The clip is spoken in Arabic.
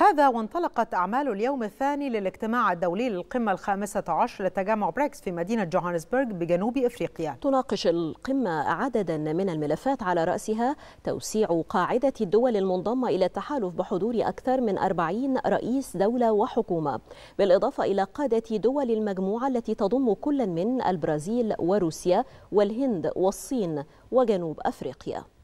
هذا وانطلقت أعمال اليوم الثاني للاجتماع الدولي للقمة الخامسة عشر لتجمع بريكس في مدينة جوهانسبرغ بجنوب إفريقيا تناقش القمة عددا من الملفات على رأسها توسيع قاعدة الدول المنضمة إلى التحالف بحضور أكثر من 40 رئيس دولة وحكومة بالإضافة إلى قادة دول المجموعة التي تضم كل من البرازيل وروسيا والهند والصين وجنوب أفريقيا